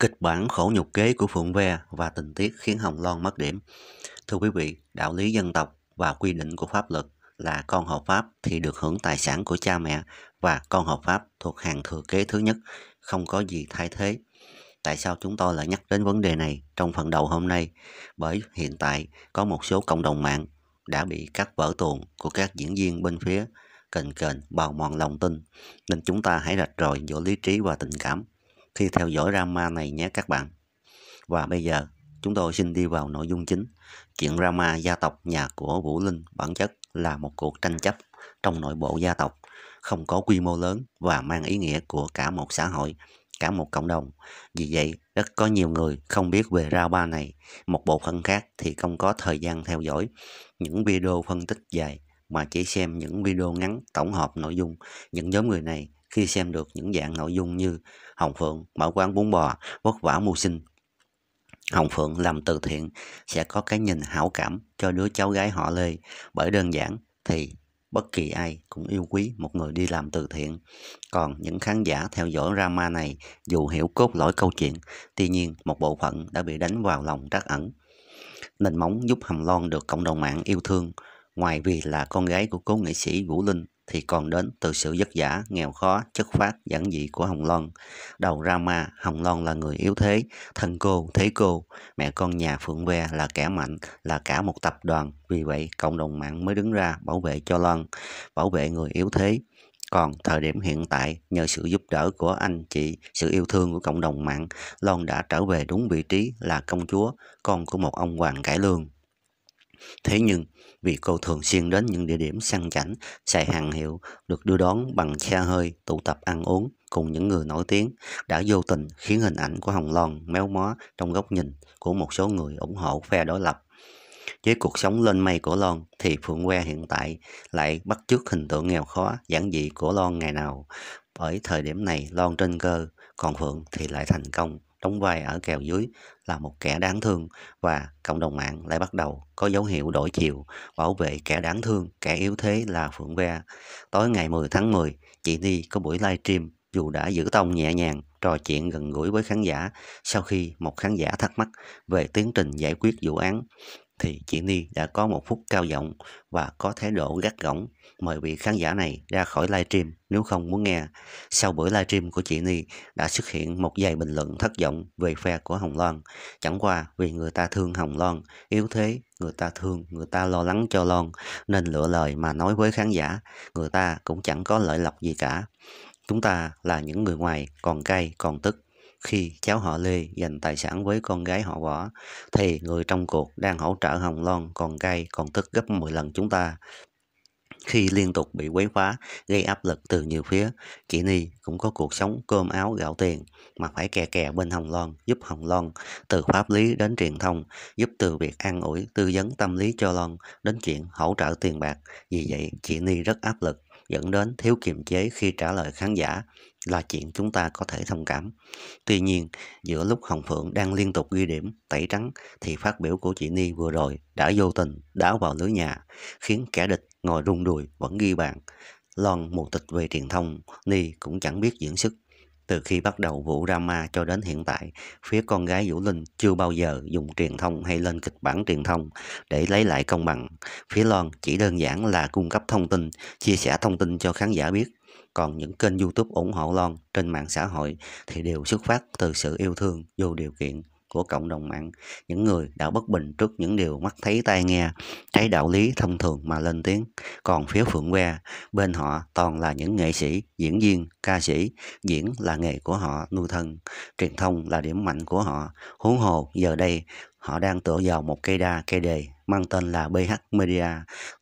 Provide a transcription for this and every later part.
kịch bản khổ nhục kế của Phượng Ve và tình tiết khiến Hồng Loan mất điểm. Thưa quý vị, đạo lý dân tộc và quy định của pháp luật là con hợp pháp thì được hưởng tài sản của cha mẹ và con hợp pháp thuộc hàng thừa kế thứ nhất, không có gì thay thế. Tại sao chúng tôi lại nhắc đến vấn đề này trong phần đầu hôm nay? Bởi hiện tại có một số cộng đồng mạng đã bị các vở tuồng của các diễn viên bên phía kền kền bào mòn lòng tin nên chúng ta hãy rạch ròi giữa lý trí và tình cảm khi theo dõi drama này nhé các bạn. Và bây giờ chúng tôi xin đi vào nội dung chính. Chuyện drama gia tộc nhà của Vũ Linh bản chất là một cuộc tranh chấp trong nội bộ gia tộc, không có quy mô lớn và mang ý nghĩa của cả một xã hội, cả một cộng đồng. Vì vậy, rất có nhiều người không biết về drama này, một bộ phận khác thì không có thời gian theo dõi những video phân tích dài mà chỉ xem những video ngắn tổng hợp nội dung những nhóm người này khi xem được những dạng nội dung như Hồng Phượng mở quán bún bò, vất vả mưu sinh. Hồng Phượng làm từ thiện sẽ có cái nhìn hảo cảm cho đứa cháu gái họ Lê bởi đơn giản thì bất kỳ ai cũng yêu quý một người đi làm từ thiện. Còn những khán giả theo dõi drama này dù hiểu cốt lõi câu chuyện, tuy nhiên một bộ phận đã bị đánh vào lòng trắc ẩn. Nền móng giúp Hầm lon được cộng đồng mạng yêu thương, ngoài vì là con gái của cố nghệ sĩ Vũ Linh thì còn đến từ sự vất vả, nghèo khó, chất phát, giản dị của Hồng Loan. Đầu Rama, Hồng Loan là người yếu thế, thân cô, thế cô, mẹ con nhà Phượng Ve là kẻ mạnh, là cả một tập đoàn. Vì vậy, cộng đồng mạng mới đứng ra bảo vệ cho Loan, bảo vệ người yếu thế, còn thời điểm hiện tại, nhờ sự giúp đỡ của anh chị, sự yêu thương của cộng đồng mạng, loan đã trở về đúng vị trí là công chúa, con của một ông hoàng cải lương. Thế nhưng, vì cô thường xuyên đến những địa điểm sang chảnh, xài hàng hiệu, được đưa đón bằng xe hơi, tụ tập ăn uống cùng những người nổi tiếng đã vô tình khiến hình ảnh của Hồng Loan méo mó trong góc nhìn của một số người ủng hộ phe đối lập. Với cuộc sống lên mây của Lon thì Phượng Que hiện tại lại bắt chước hình tượng nghèo khó, giản dị của Lon ngày nào. Bởi thời điểm này Lon trên cơ, còn Phượng thì lại thành công đóng vai ở kèo dưới là một kẻ đáng thương và cộng đồng mạng lại bắt đầu có dấu hiệu đổi chiều bảo vệ kẻ đáng thương, kẻ yếu thế là Phượng Ve. Tối ngày 10 tháng 10, chị Ni có buổi livestream dù đã giữ tông nhẹ nhàng trò chuyện gần gũi với khán giả sau khi một khán giả thắc mắc về tiến trình giải quyết vụ án thì chị Ni đã có một phút cao giọng và có thái độ gắt gỏng mời vị khán giả này ra khỏi livestream nếu không muốn nghe. Sau buổi livestream của chị Ni đã xuất hiện một vài bình luận thất vọng về phe của Hồng Loan. Chẳng qua vì người ta thương Hồng Loan, yếu thế, người ta thương, người ta lo lắng cho Loan nên lựa lời mà nói với khán giả, người ta cũng chẳng có lợi lộc gì cả. Chúng ta là những người ngoài còn cay còn tức khi cháu họ Lê giành tài sản với con gái họ Võ, thì người trong cuộc đang hỗ trợ Hồng Loan còn cay còn tức gấp 10 lần chúng ta. Khi liên tục bị quấy phá, gây áp lực từ nhiều phía, chị Ni cũng có cuộc sống cơm áo gạo tiền mà phải kè kè bên Hồng Loan, giúp Hồng Loan từ pháp lý đến truyền thông, giúp từ việc an ủi, tư vấn tâm lý cho Loan đến chuyện hỗ trợ tiền bạc. Vì vậy, chị Ni rất áp lực dẫn đến thiếu kiềm chế khi trả lời khán giả là chuyện chúng ta có thể thông cảm. Tuy nhiên, giữa lúc Hồng Phượng đang liên tục ghi điểm, tẩy trắng thì phát biểu của chị Ni vừa rồi đã vô tình đáo vào lưới nhà, khiến kẻ địch ngồi rung đùi vẫn ghi bàn. Lon một tịch về truyền thông, Ni cũng chẳng biết diễn sức. Từ khi bắt đầu vụ drama cho đến hiện tại, phía con gái Vũ Linh chưa bao giờ dùng truyền thông hay lên kịch bản truyền thông để lấy lại công bằng. Phía Loan chỉ đơn giản là cung cấp thông tin, chia sẻ thông tin cho khán giả biết. Còn những kênh YouTube ủng hộ Loan trên mạng xã hội thì đều xuất phát từ sự yêu thương vô điều kiện của cộng đồng mạng những người đã bất bình trước những điều mắt thấy tai nghe trái đạo lý thông thường mà lên tiếng còn phía phượng que bên họ toàn là những nghệ sĩ diễn viên ca sĩ diễn là nghề của họ nuôi thân truyền thông là điểm mạnh của họ huống hồ giờ đây họ đang tựa vào một cây đa cây đề mang tên là BH Media,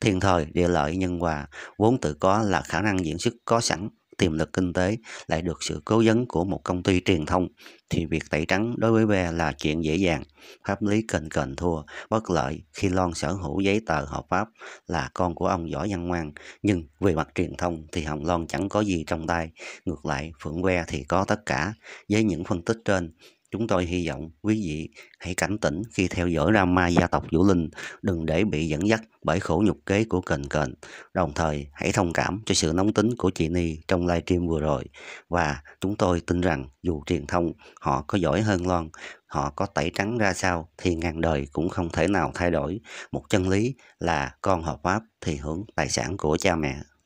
thiên thời, địa lợi, nhân hòa, vốn tự có là khả năng diễn xuất có sẵn, tiềm lực kinh tế lại được sự cố vấn của một công ty truyền thông thì việc tẩy trắng đối với Be là chuyện dễ dàng. Pháp lý cần cần thua, bất lợi khi Lon sở hữu giấy tờ hợp pháp là con của ông Võ Văn Ngoan. Nhưng về mặt truyền thông thì Hồng Lon chẳng có gì trong tay. Ngược lại, Phượng Que thì có tất cả. Với những phân tích trên, Chúng tôi hy vọng quý vị hãy cảnh tỉnh khi theo dõi drama gia tộc Vũ Linh, đừng để bị dẫn dắt bởi khổ nhục kế của kền kền. Đồng thời, hãy thông cảm cho sự nóng tính của chị Ni trong livestream vừa rồi. Và chúng tôi tin rằng dù truyền thông họ có giỏi hơn Loan, họ có tẩy trắng ra sao thì ngàn đời cũng không thể nào thay đổi. Một chân lý là con hợp pháp thì hưởng tài sản của cha mẹ.